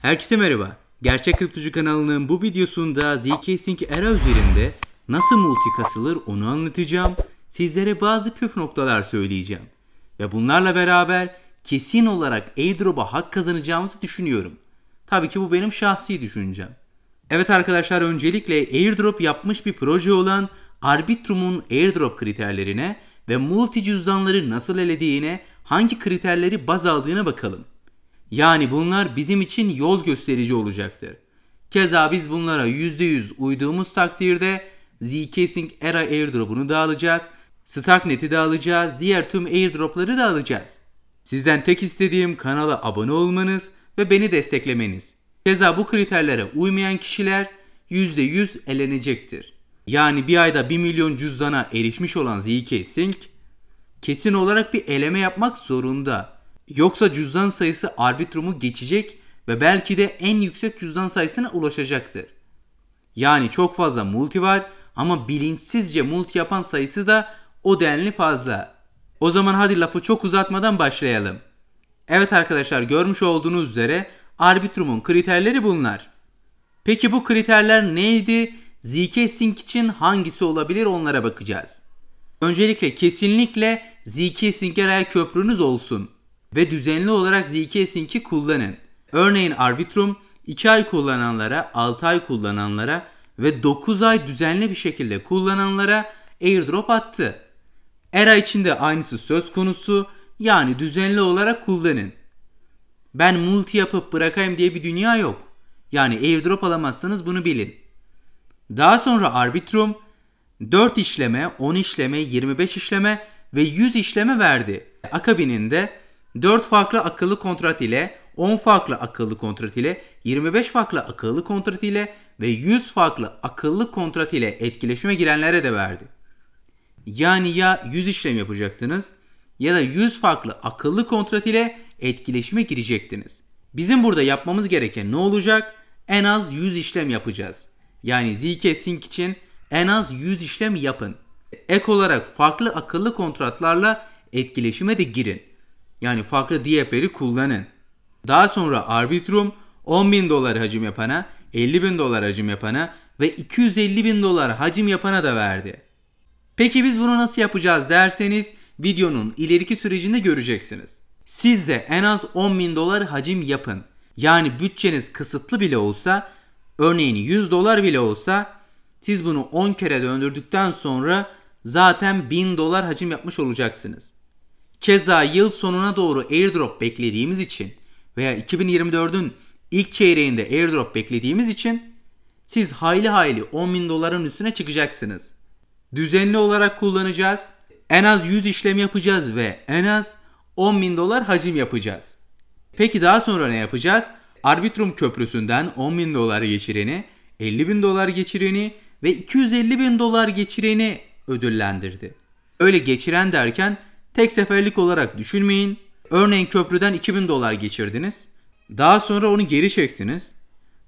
Herkese merhaba. Gerçek Kriptocu kanalının bu videosunda zkSync era üzerinde nasıl multi kasılır onu anlatacağım. Sizlere bazı püf noktalar söyleyeceğim. Ve bunlarla beraber kesin olarak airdrop'a hak kazanacağımızı düşünüyorum. Tabii ki bu benim şahsi düşüncem. Evet arkadaşlar öncelikle airdrop yapmış bir proje olan Arbitrum'un airdrop kriterlerine ve multi cüzdanları nasıl elediğine, hangi kriterleri baz aldığına bakalım. Yani bunlar bizim için yol gösterici olacaktır. Keza biz bunlara %100 uyduğumuz takdirde Zcasing Era airdrop'unu da alacağız, Starknet'i de alacağız, diğer tüm airdrop'ları da alacağız. Sizden tek istediğim kanala abone olmanız ve beni desteklemeniz. Keza bu kriterlere uymayan kişiler %100 elenecektir. Yani bir ayda 1 milyon cüzdana erişmiş olan Zcasing kesin olarak bir eleme yapmak zorunda. Yoksa cüzdan sayısı arbitrumu geçecek ve belki de en yüksek cüzdan sayısına ulaşacaktır. Yani çok fazla multi var ama bilinçsizce multi yapan sayısı da o denli fazla. O zaman hadi lafı çok uzatmadan başlayalım. Evet arkadaşlar görmüş olduğunuz üzere arbitrumun kriterleri bunlar. Peki bu kriterler neydi? ZK Sync için hangisi olabilir onlara bakacağız. Öncelikle kesinlikle ZK Sync'e köprünüz olsun ve düzenli olarak ZK-Sync'i kullanın. Örneğin Arbitrum 2 ay kullananlara, 6 ay kullananlara ve 9 ay düzenli bir şekilde kullananlara airdrop attı. ERA içinde aynısı söz konusu yani düzenli olarak kullanın. Ben multi yapıp bırakayım diye bir dünya yok. Yani airdrop alamazsanız bunu bilin. Daha sonra Arbitrum 4 işleme, 10 işleme, 25 işleme ve 100 işleme verdi. Akabininde 4 farklı akıllı kontrat ile 10 farklı akıllı kontrat ile 25 farklı akıllı kontrat ile ve 100 farklı akıllı kontrat ile etkileşime girenlere de verdi. Yani ya 100 işlem yapacaktınız ya da 100 farklı akıllı kontrat ile etkileşime girecektiniz. Bizim burada yapmamız gereken ne olacak? En az 100 işlem yapacağız. Yani ZK Sync için en az 100 işlem yapın. Ek olarak farklı akıllı kontratlarla etkileşime de girin yani farklı DApp'leri kullanın. Daha sonra Arbitrum 10.000 dolar hacim yapana, 50.000 dolar hacim yapana ve 250.000 dolar hacim yapana da verdi. Peki biz bunu nasıl yapacağız derseniz videonun ileriki sürecinde göreceksiniz. Siz de en az 10.000 dolar hacim yapın. Yani bütçeniz kısıtlı bile olsa örneğin 100 dolar bile olsa siz bunu 10 kere döndürdükten sonra zaten 1000 dolar hacim yapmış olacaksınız. Keza yıl sonuna doğru airdrop beklediğimiz için veya 2024'ün ilk çeyreğinde airdrop beklediğimiz için siz hayli hayli 10 bin doların üstüne çıkacaksınız. Düzenli olarak kullanacağız. En az 100 işlem yapacağız ve en az 10 bin dolar hacim yapacağız. Peki daha sonra ne yapacağız? Arbitrum köprüsünden 10 bin dolar geçireni, 50 bin dolar geçireni ve 250 bin dolar geçireni ödüllendirdi. Öyle geçiren derken Tek seferlik olarak düşünmeyin. Örneğin köprüden 2000 dolar geçirdiniz. Daha sonra onu geri çektiniz.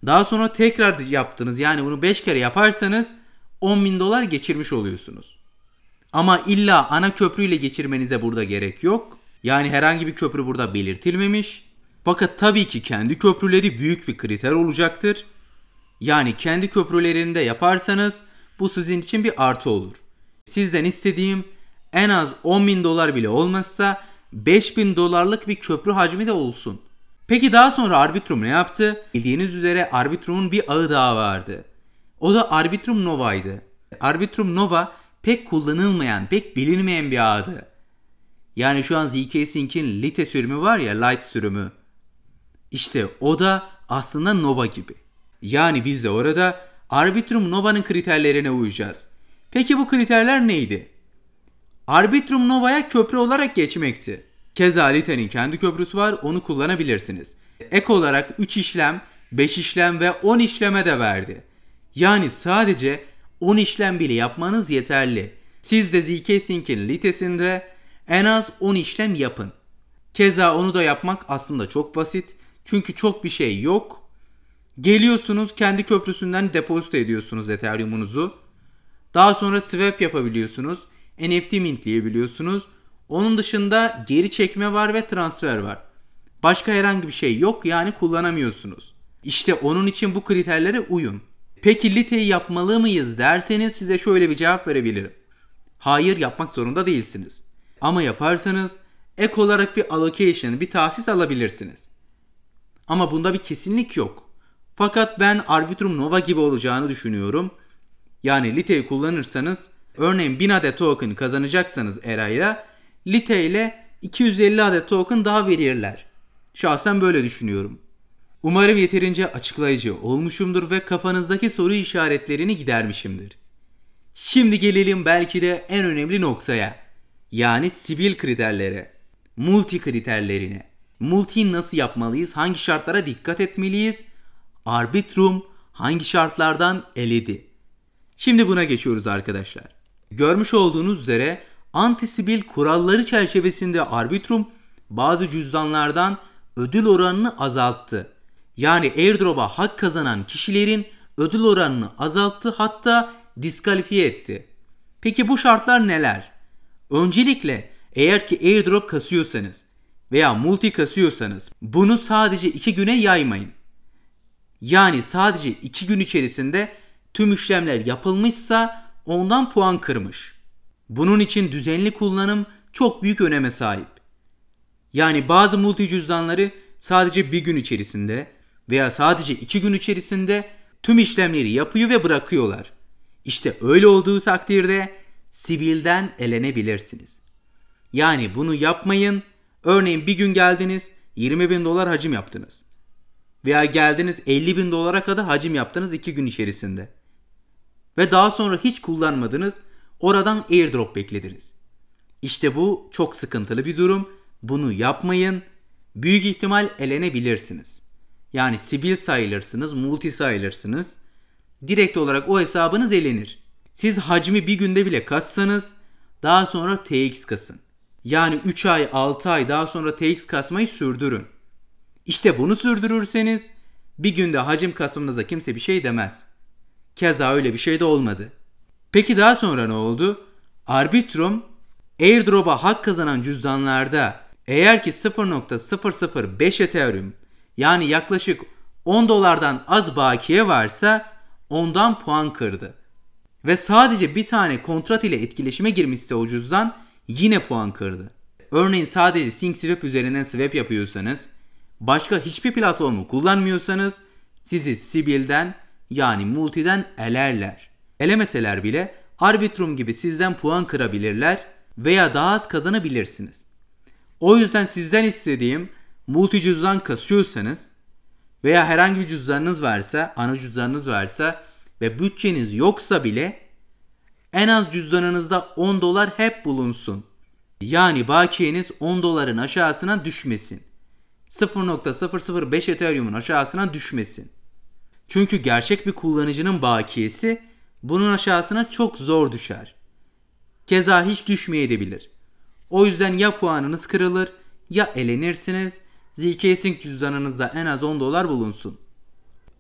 Daha sonra tekrar yaptınız. Yani bunu 5 kere yaparsanız 10 bin dolar geçirmiş oluyorsunuz. Ama illa ana köprüyle geçirmenize burada gerek yok. Yani herhangi bir köprü burada belirtilmemiş. Fakat tabii ki kendi köprüleri büyük bir kriter olacaktır. Yani kendi köprülerinde yaparsanız bu sizin için bir artı olur. Sizden istediğim en az 10 bin dolar bile olmazsa 5 bin dolarlık bir köprü hacmi de olsun. Peki daha sonra Arbitrum ne yaptı? Bildiğiniz üzere Arbitrum'un bir ağı daha vardı. O da Arbitrum Nova'ydı. Arbitrum Nova pek kullanılmayan, pek bilinmeyen bir ağdı. Yani şu an ZK Sync'in Lite sürümü var ya, Light sürümü. İşte o da aslında Nova gibi. Yani biz de orada Arbitrum Nova'nın kriterlerine uyacağız. Peki bu kriterler neydi? Arbitrum Nova'ya köprü olarak geçmekti. Keza Lite'nin kendi köprüsü var onu kullanabilirsiniz. Ek olarak 3 işlem, 5 işlem ve 10 işleme de verdi. Yani sadece 10 işlem bile yapmanız yeterli. Siz de ZK Sync'in litesinde en az 10 işlem yapın. Keza onu da yapmak aslında çok basit. Çünkü çok bir şey yok. Geliyorsunuz kendi köprüsünden depozito ediyorsunuz Ethereum'unuzu. Daha sonra swap yapabiliyorsunuz. NFT mintleyebiliyorsunuz. Onun dışında geri çekme var ve transfer var. Başka herhangi bir şey yok yani kullanamıyorsunuz. İşte onun için bu kriterlere uyun. Peki Lite'yi yapmalı mıyız derseniz size şöyle bir cevap verebilirim. Hayır yapmak zorunda değilsiniz. Ama yaparsanız ek olarak bir allocation, bir tahsis alabilirsiniz. Ama bunda bir kesinlik yok. Fakat ben Arbitrum Nova gibi olacağını düşünüyorum. Yani Lite'yi kullanırsanız Örneğin 1000 adet token kazanacaksanız ERA'yla Lite ile 250 adet token daha verirler. Şahsen böyle düşünüyorum. Umarım yeterince açıklayıcı olmuşumdur ve kafanızdaki soru işaretlerini gidermişimdir. Şimdi gelelim belki de en önemli noktaya. Yani sivil kriterlere. Multi kriterlerine. Multi nasıl yapmalıyız? Hangi şartlara dikkat etmeliyiz? Arbitrum hangi şartlardan eledi? Şimdi buna geçiyoruz arkadaşlar. Görmüş olduğunuz üzere antisibil kuralları çerçevesinde Arbitrum bazı cüzdanlardan ödül oranını azalttı. Yani airdrop'a hak kazanan kişilerin ödül oranını azalttı hatta diskalifiye etti. Peki bu şartlar neler? Öncelikle eğer ki airdrop kasıyorsanız veya multi kasıyorsanız bunu sadece 2 güne yaymayın. Yani sadece 2 gün içerisinde tüm işlemler yapılmışsa ondan puan kırmış. Bunun için düzenli kullanım çok büyük öneme sahip. Yani bazı multi cüzdanları sadece bir gün içerisinde veya sadece iki gün içerisinde tüm işlemleri yapıyor ve bırakıyorlar. İşte öyle olduğu takdirde sivilden elenebilirsiniz. Yani bunu yapmayın. Örneğin bir gün geldiniz 20 bin dolar hacim yaptınız. Veya geldiniz 50 bin dolara kadar hacim yaptınız iki gün içerisinde ve daha sonra hiç kullanmadınız, oradan airdrop beklediniz. İşte bu çok sıkıntılı bir durum. Bunu yapmayın. Büyük ihtimal elenebilirsiniz. Yani sibil sayılırsınız, multi sayılırsınız. Direkt olarak o hesabınız elenir. Siz hacmi bir günde bile kassanız daha sonra TX kasın. Yani 3 ay 6 ay daha sonra TX kasmayı sürdürün. İşte bunu sürdürürseniz bir günde hacim kasmanıza kimse bir şey demez. Keza öyle bir şey de olmadı. Peki daha sonra ne oldu? Arbitrum airdrop'a hak kazanan cüzdanlarda eğer ki 0.005 Ethereum yani yaklaşık 10 dolardan az bakiye varsa ondan puan kırdı. Ve sadece bir tane kontrat ile etkileşime girmişse o cüzdan yine puan kırdı. Örneğin sadece SyncSwap üzerinden swap yapıyorsanız, başka hiçbir platformu kullanmıyorsanız sizi Sibyl'den yani multiden elerler. Elemeseler bile arbitrum gibi sizden puan kırabilirler veya daha az kazanabilirsiniz. O yüzden sizden istediğim multi cüzdan kasıyorsanız veya herhangi bir cüzdanınız varsa, ana cüzdanınız varsa ve bütçeniz yoksa bile en az cüzdanınızda 10 dolar hep bulunsun. Yani bakiyeniz 10 doların aşağısına düşmesin. 0.005 Ethereum'un aşağısına düşmesin. Çünkü gerçek bir kullanıcının bakiyesi bunun aşağısına çok zor düşer. Keza hiç düşmeyebilir. O yüzden ya puanınız kırılır ya elenirsiniz. ZK-Sync cüzdanınızda en az 10 dolar bulunsun.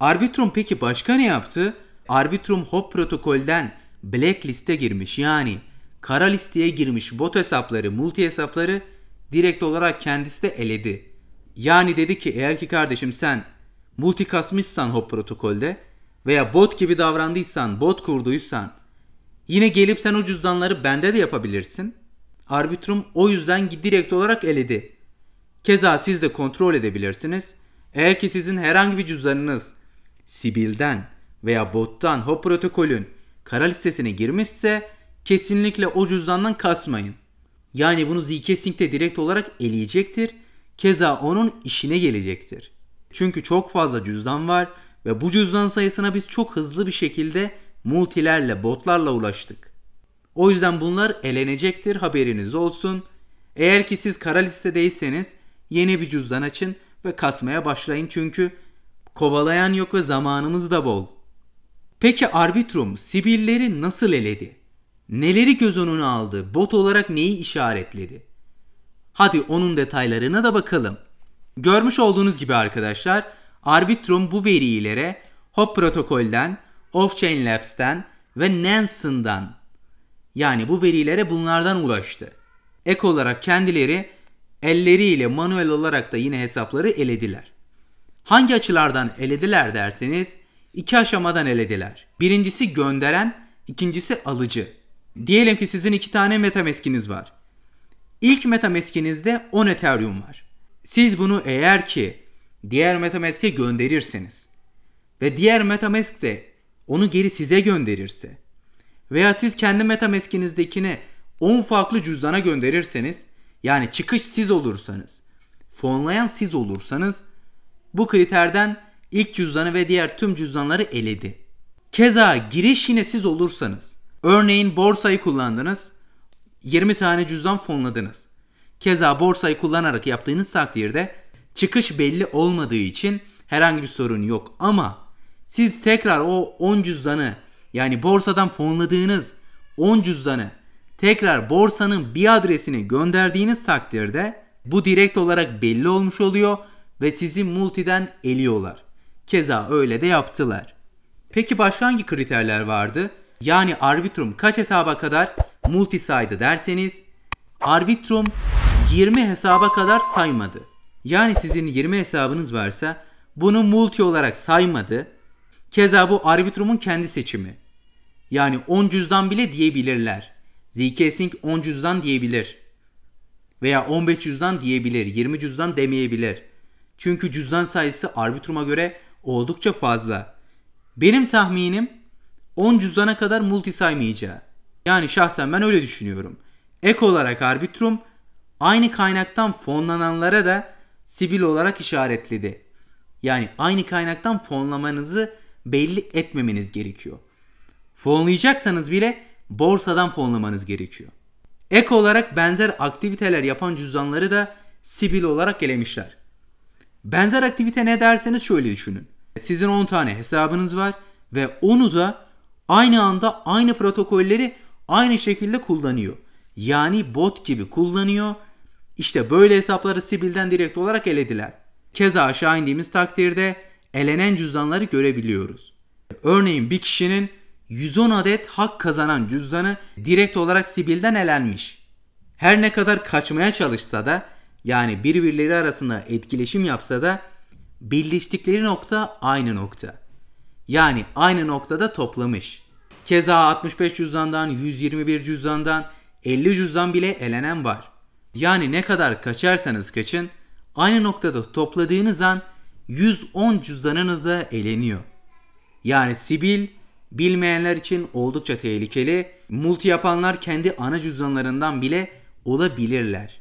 Arbitrum peki başka ne yaptı? Arbitrum Hop protokolden blacklist'e girmiş yani kara listeye girmiş bot hesapları, multi hesapları direkt olarak kendisi de eledi. Yani dedi ki eğer ki kardeşim sen multi kasmışsan hop protokolde veya bot gibi davrandıysan, bot kurduysan yine gelip sen o cüzdanları bende de yapabilirsin. Arbitrum o yüzden direkt olarak eledi. Keza siz de kontrol edebilirsiniz. Eğer ki sizin herhangi bir cüzdanınız Sibil'den veya bottan hop protokolün kara listesine girmişse kesinlikle o cüzdandan kasmayın. Yani bunu ZK Sync de direkt olarak eleyecektir. Keza onun işine gelecektir. Çünkü çok fazla cüzdan var ve bu cüzdan sayısına biz çok hızlı bir şekilde multilerle, botlarla ulaştık. O yüzden bunlar elenecektir haberiniz olsun. Eğer ki siz kara listedeyseniz yeni bir cüzdan açın ve kasmaya başlayın çünkü kovalayan yok ve zamanımız da bol. Peki Arbitrum Sibilleri nasıl eledi? Neleri göz önüne aldı? Bot olarak neyi işaretledi? Hadi onun detaylarına da bakalım. Görmüş olduğunuz gibi arkadaşlar Arbitrum bu verilere Hop protokolden, Off-Chain Labs'ten ve Nansen'dan yani bu verilere bunlardan ulaştı. Ek olarak kendileri elleriyle manuel olarak da yine hesapları elediler. Hangi açılardan elediler derseniz iki aşamadan elediler. Birincisi gönderen, ikincisi alıcı. Diyelim ki sizin iki tane metamaskiniz var. İlk metamaskinizde 10 Ethereum var. Siz bunu eğer ki diğer MetaMask'e gönderirseniz ve diğer MetaMask de onu geri size gönderirse veya siz kendi MetaMask'inizdekine 10 farklı cüzdana gönderirseniz yani çıkış siz olursanız fonlayan siz olursanız bu kriterden ilk cüzdanı ve diğer tüm cüzdanları eledi. Keza giriş yine siz olursanız örneğin borsayı kullandınız 20 tane cüzdan fonladınız. Keza borsayı kullanarak yaptığınız takdirde çıkış belli olmadığı için herhangi bir sorun yok ama siz tekrar o 10 cüzdanı yani borsadan fonladığınız 10 cüzdanı tekrar borsanın bir adresini gönderdiğiniz takdirde bu direkt olarak belli olmuş oluyor ve sizi multiden eliyorlar. Keza öyle de yaptılar. Peki başka hangi kriterler vardı? Yani arbitrum kaç hesaba kadar multi saydı derseniz arbitrum 20 hesaba kadar saymadı. Yani sizin 20 hesabınız varsa bunu multi olarak saymadı. Keza bu arbitrumun kendi seçimi. Yani 10 cüzdan bile diyebilirler. ZK-Sync 10 cüzdan diyebilir. Veya 15 cüzdan diyebilir, 20 cüzdan demeyebilir. Çünkü cüzdan sayısı arbitruma göre oldukça fazla. Benim tahminim 10 cüzdana kadar multi saymayacağı. Yani şahsen ben öyle düşünüyorum. Ek olarak arbitrum aynı kaynaktan fonlananlara da sibil olarak işaretledi. Yani aynı kaynaktan fonlamanızı belli etmemeniz gerekiyor. Fonlayacaksanız bile borsadan fonlamanız gerekiyor. Ek olarak benzer aktiviteler yapan cüzdanları da sibil olarak elemişler. Benzer aktivite ne derseniz şöyle düşünün. Sizin 10 tane hesabınız var ve onu da aynı anda aynı protokolleri aynı şekilde kullanıyor. Yani bot gibi kullanıyor işte böyle hesapları Sibil'den direkt olarak elediler. Keza aşağı indiğimiz takdirde elenen cüzdanları görebiliyoruz. Örneğin bir kişinin 110 adet hak kazanan cüzdanı direkt olarak Sibil'den elenmiş. Her ne kadar kaçmaya çalışsa da yani birbirleri arasında etkileşim yapsa da birleştikleri nokta aynı nokta. Yani aynı noktada toplamış. Keza 65 cüzdandan, 121 cüzdandan, 50 cüzdan bile elenen var. Yani ne kadar kaçarsanız kaçın aynı noktada topladığınız an 110 cüzdanınız da eleniyor. Yani Sibil bilmeyenler için oldukça tehlikeli. Multi yapanlar kendi ana cüzdanlarından bile olabilirler.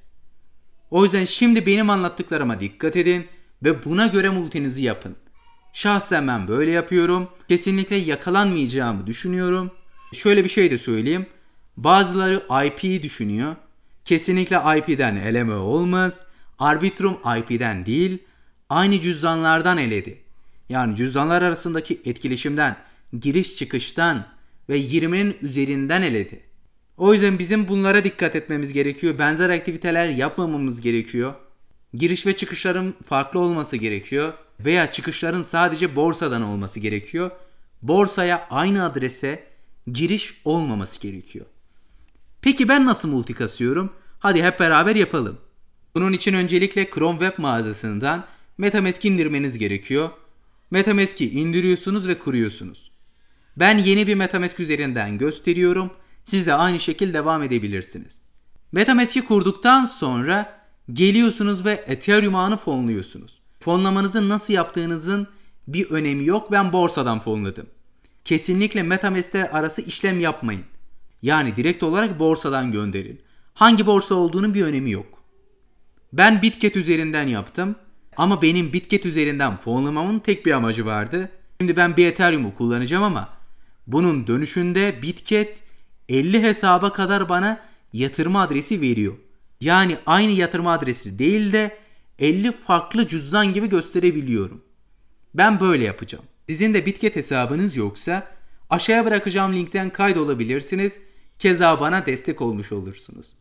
O yüzden şimdi benim anlattıklarıma dikkat edin ve buna göre multinizi yapın. Şahsen ben böyle yapıyorum. Kesinlikle yakalanmayacağımı düşünüyorum. Şöyle bir şey de söyleyeyim. Bazıları IP düşünüyor. Kesinlikle IP'den eleme olmaz. Arbitrum IP'den değil, aynı cüzdanlardan eledi. Yani cüzdanlar arasındaki etkileşimden, giriş çıkıştan ve 20'nin üzerinden eledi. O yüzden bizim bunlara dikkat etmemiz gerekiyor. Benzer aktiviteler yapmamamız gerekiyor. Giriş ve çıkışların farklı olması gerekiyor veya çıkışların sadece borsadan olması gerekiyor. Borsaya aynı adrese giriş olmaması gerekiyor. Peki ben nasıl multi kasıyorum? Hadi hep beraber yapalım. Bunun için öncelikle Chrome Web mağazasından Metamask indirmeniz gerekiyor. Metamask'i indiriyorsunuz ve kuruyorsunuz. Ben yeni bir Metamask üzerinden gösteriyorum. Siz de aynı şekilde devam edebilirsiniz. Metamask'i kurduktan sonra geliyorsunuz ve Ethereum ağını fonluyorsunuz. Fonlamanızın nasıl yaptığınızın bir önemi yok. Ben borsadan fonladım. Kesinlikle Metamask'te arası işlem yapmayın. Yani direkt olarak borsadan gönderin. Hangi borsa olduğunun bir önemi yok. Ben Bitget üzerinden yaptım. Ama benim Bitget üzerinden fonlamamın tek bir amacı vardı. Şimdi ben bir Ethereum'u kullanacağım ama bunun dönüşünde Bitget 50 hesaba kadar bana yatırma adresi veriyor. Yani aynı yatırma adresi değil de 50 farklı cüzdan gibi gösterebiliyorum. Ben böyle yapacağım. Sizin de Bitget hesabınız yoksa aşağıya bırakacağım linkten kaydolabilirsiniz. Keza bana destek olmuş olursunuz.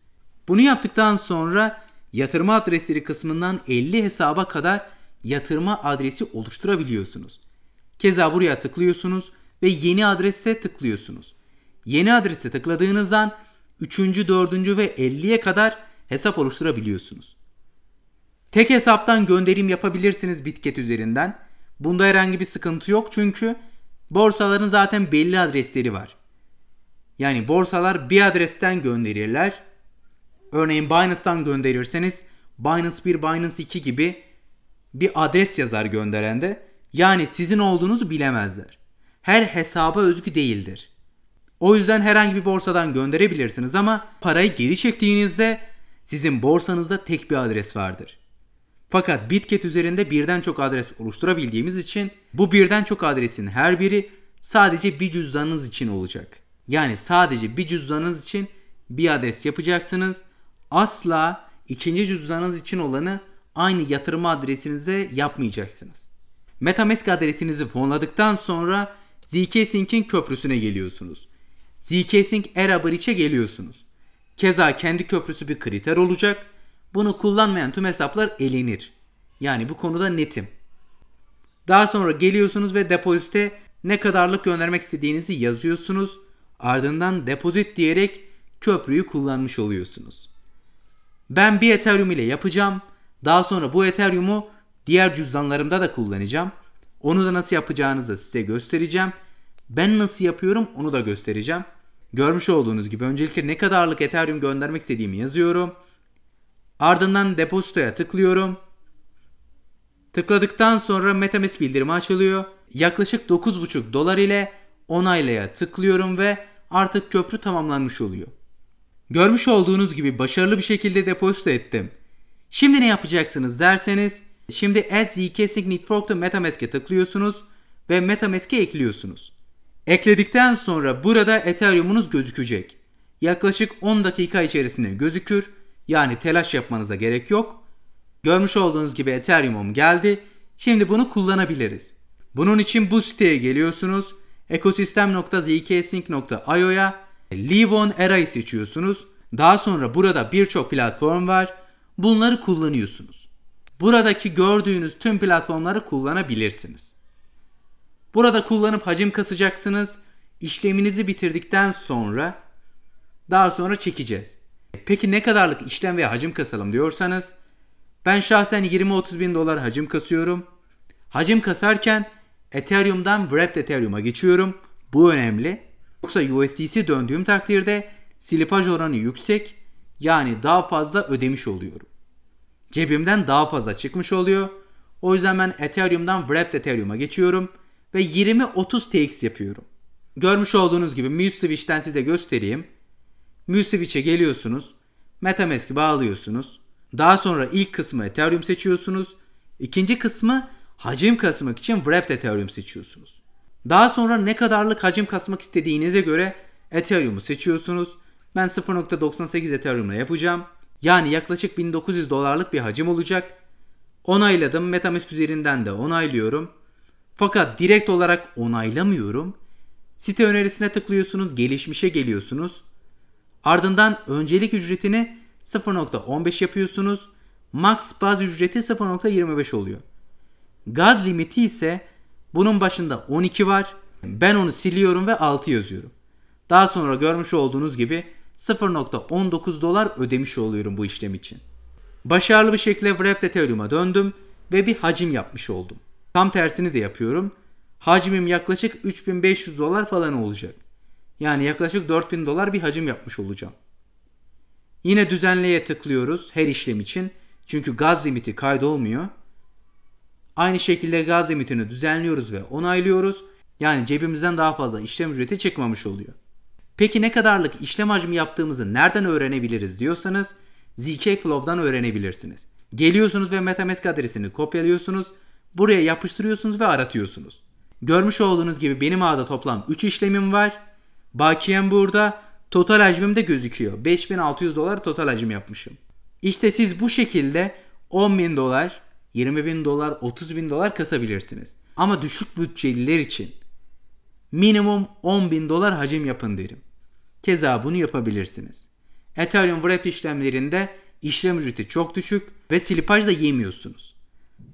Bunu yaptıktan sonra yatırma adresleri kısmından 50 hesaba kadar yatırma adresi oluşturabiliyorsunuz. Keza buraya tıklıyorsunuz ve yeni adrese tıklıyorsunuz. Yeni adrese tıkladığınızdan 3. 4. ve 50'ye kadar hesap oluşturabiliyorsunuz. Tek hesaptan gönderim yapabilirsiniz Bitget üzerinden. Bunda herhangi bir sıkıntı yok çünkü borsaların zaten belli adresleri var. Yani borsalar bir adresten gönderirler. Örneğin Binance'tan gönderirseniz Binance 1, Binance 2 gibi bir adres yazar gönderende. Yani sizin olduğunuzu bilemezler. Her hesaba özgü değildir. O yüzden herhangi bir borsadan gönderebilirsiniz ama parayı geri çektiğinizde sizin borsanızda tek bir adres vardır. Fakat Bitget üzerinde birden çok adres oluşturabildiğimiz için bu birden çok adresin her biri sadece bir cüzdanınız için olacak. Yani sadece bir cüzdanınız için bir adres yapacaksınız. Asla ikinci cüzdanınız için olanı aynı yatırım adresinize yapmayacaksınız. Metamask adresinizi fonladıktan sonra ZK-Sync'in köprüsüne geliyorsunuz. ZK-Sync Era Bridge'e geliyorsunuz. Keza kendi köprüsü bir kriter olacak. Bunu kullanmayan tüm hesaplar elenir. Yani bu konuda netim. Daha sonra geliyorsunuz ve depozite ne kadarlık göndermek istediğinizi yazıyorsunuz. Ardından depozit diyerek köprüyü kullanmış oluyorsunuz. Ben bir Ethereum ile yapacağım. Daha sonra bu Ethereum'u diğer cüzdanlarımda da kullanacağım. Onu da nasıl yapacağınızı size göstereceğim. Ben nasıl yapıyorum onu da göstereceğim. Görmüş olduğunuz gibi öncelikle ne kadarlık Ethereum göndermek istediğimi yazıyorum. Ardından depozitoya tıklıyorum. Tıkladıktan sonra MetaMask bildirimi açılıyor. Yaklaşık 9.5 dolar ile onaylaya tıklıyorum ve artık köprü tamamlanmış oluyor. Görmüş olduğunuz gibi başarılı bir şekilde depozito ettim. Şimdi ne yapacaksınız derseniz, şimdi Add ZK Signet Fork'ta MetaMask'e tıklıyorsunuz ve MetaMask'e ekliyorsunuz. Ekledikten sonra burada Ethereum'unuz gözükecek. Yaklaşık 10 dakika içerisinde gözükür. Yani telaş yapmanıza gerek yok. Görmüş olduğunuz gibi Ethereum'um geldi. Şimdi bunu kullanabiliriz. Bunun için bu siteye geliyorsunuz ekosistem.zksync.io'ya Livon Era'yı seçiyorsunuz. Daha sonra burada birçok platform var. Bunları kullanıyorsunuz. Buradaki gördüğünüz tüm platformları kullanabilirsiniz. Burada kullanıp hacim kasacaksınız. İşleminizi bitirdikten sonra daha sonra çekeceğiz. Peki ne kadarlık işlem veya hacim kasalım diyorsanız ben şahsen 20-30 bin dolar hacim kasıyorum. Hacim kasarken Ethereum'dan Wrapped Ethereum'a geçiyorum. Bu önemli. Yoksa USDC döndüğüm takdirde silipaj oranı yüksek yani daha fazla ödemiş oluyorum. Cebimden daha fazla çıkmış oluyor. O yüzden ben Ethereum'dan Wrapped Ethereum'a geçiyorum ve 20-30 TX yapıyorum. Görmüş olduğunuz gibi MuseSwitch'ten size göstereyim. MuseSwitch'e geliyorsunuz. Metamask'i bağlıyorsunuz. Daha sonra ilk kısmı Ethereum seçiyorsunuz. İkinci kısmı hacim kasmak için wrapped Ethereum seçiyorsunuz. Daha sonra ne kadarlık hacim kasmak istediğinize göre Ethereum'u seçiyorsunuz. Ben 0.98 Ethereum'la yapacağım. Yani yaklaşık 1900 dolarlık bir hacim olacak. Onayladım. Metamask üzerinden de onaylıyorum. Fakat direkt olarak onaylamıyorum. Site önerisine tıklıyorsunuz, gelişmişe geliyorsunuz. Ardından öncelik ücretini 0.15 yapıyorsunuz. Max baz ücreti 0.25 oluyor. Gaz limiti ise bunun başında 12 var. Ben onu siliyorum ve 6 yazıyorum. Daha sonra görmüş olduğunuz gibi 0.19 dolar ödemiş oluyorum bu işlem için. Başarılı bir şekilde Wrapped Ethereum'a döndüm ve bir hacim yapmış oldum. Tam tersini de yapıyorum. Hacmim yaklaşık 3500 dolar falan olacak. Yani yaklaşık 4000 dolar bir hacim yapmış olacağım. Yine düzenleye tıklıyoruz her işlem için. Çünkü gaz limiti kaydolmuyor. Aynı şekilde gaz limitini düzenliyoruz ve onaylıyoruz. Yani cebimizden daha fazla işlem ücreti çıkmamış oluyor. Peki ne kadarlık işlem hacmi yaptığımızı nereden öğrenebiliriz diyorsanız zkflow'dan öğrenebilirsiniz. Geliyorsunuz ve MetaMask adresini kopyalıyorsunuz. Buraya yapıştırıyorsunuz ve aratıyorsunuz. Görmüş olduğunuz gibi benim ağda toplam 3 işlemim var. Bakiyem burada. Total hacmim de gözüküyor. 5600 dolar total hacim yapmışım. İşte siz bu şekilde 10.000 dolar, 20 bin dolar 30 bin dolar kasabilirsiniz. Ama düşük bütçeliler için minimum 10 bin dolar hacim yapın derim. Keza bunu yapabilirsiniz. Ethereum wrap işlemlerinde işlem ücreti çok düşük ve slipaj da yemiyorsunuz.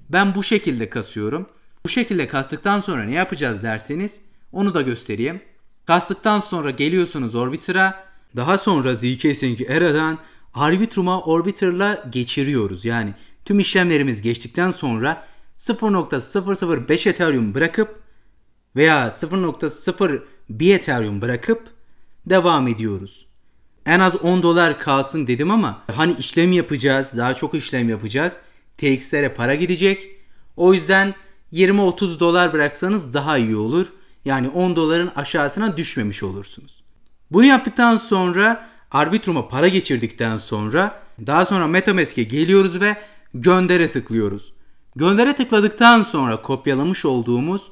Ben bu şekilde kasıyorum. Bu şekilde kastıktan sonra ne yapacağız derseniz onu da göstereyim. Kastıktan sonra geliyorsunuz Orbiter'a. Daha sonra zkSync Era'dan Arbitrum'a Orbiter'la geçiriyoruz. Yani Tüm işlemlerimiz geçtikten sonra 0.005 Ethereum bırakıp veya 0.01 Ethereum bırakıp devam ediyoruz. En az 10 dolar kalsın dedim ama hani işlem yapacağız, daha çok işlem yapacağız. TX'lere para gidecek. O yüzden 20-30 dolar bıraksanız daha iyi olur. Yani 10 doların aşağısına düşmemiş olursunuz. Bunu yaptıktan sonra Arbitrum'a para geçirdikten sonra daha sonra Metamask'e geliyoruz ve göndere tıklıyoruz. Göndere tıkladıktan sonra kopyalamış olduğumuz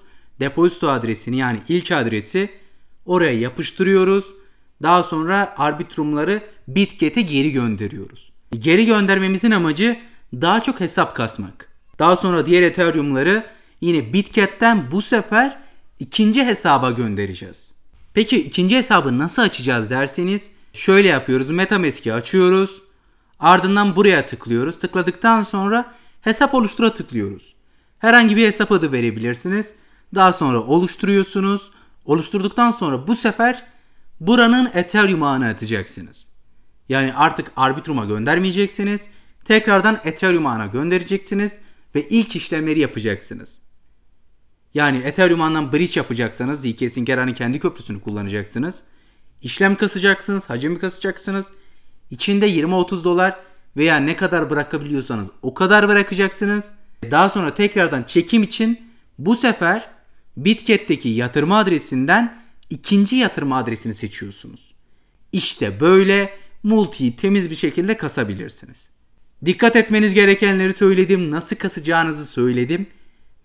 depozito adresini yani ilk adresi oraya yapıştırıyoruz. Daha sonra arbitrumları Bitget'e geri gönderiyoruz. Geri göndermemizin amacı daha çok hesap kasmak. Daha sonra diğer Ethereum'ları yine Bitget'ten bu sefer ikinci hesaba göndereceğiz. Peki ikinci hesabı nasıl açacağız derseniz şöyle yapıyoruz. MetaMask'i açıyoruz. Ardından buraya tıklıyoruz. Tıkladıktan sonra hesap oluştura tıklıyoruz. Herhangi bir hesap adı verebilirsiniz. Daha sonra oluşturuyorsunuz. Oluşturduktan sonra bu sefer buranın Ethereum ağına atacaksınız. Yani artık Arbitrum'a göndermeyeceksiniz. Tekrardan Ethereum ağına göndereceksiniz ve ilk işlemleri yapacaksınız. Yani Ethereum ağından bridge yapacaksanız Zcash Sinkera'nın kendi köprüsünü kullanacaksınız. İşlem kasacaksınız, hacmi kasacaksınız İçinde 20-30 dolar veya ne kadar bırakabiliyorsanız o kadar bırakacaksınız. Daha sonra tekrardan çekim için bu sefer Bitket'teki yatırma adresinden ikinci yatırma adresini seçiyorsunuz. İşte böyle multiyi temiz bir şekilde kasabilirsiniz. Dikkat etmeniz gerekenleri söyledim, nasıl kasacağınızı söyledim.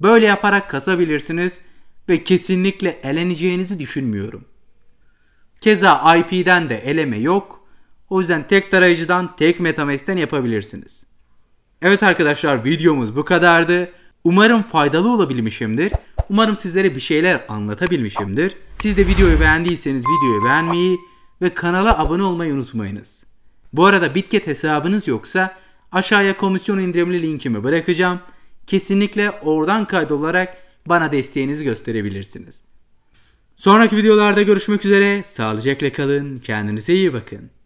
Böyle yaparak kasabilirsiniz ve kesinlikle eleneceğinizi düşünmüyorum. Keza IP'den de eleme yok. O yüzden tek tarayıcıdan, tek MetaMask'ten yapabilirsiniz. Evet arkadaşlar videomuz bu kadardı. Umarım faydalı olabilmişimdir. Umarım sizlere bir şeyler anlatabilmişimdir. Siz de videoyu beğendiyseniz videoyu beğenmeyi ve kanala abone olmayı unutmayınız. Bu arada Bitget hesabınız yoksa aşağıya komisyon indirimli linkimi bırakacağım. Kesinlikle oradan kaydolarak bana desteğinizi gösterebilirsiniz. Sonraki videolarda görüşmek üzere. Sağlıcakla kalın. Kendinize iyi bakın.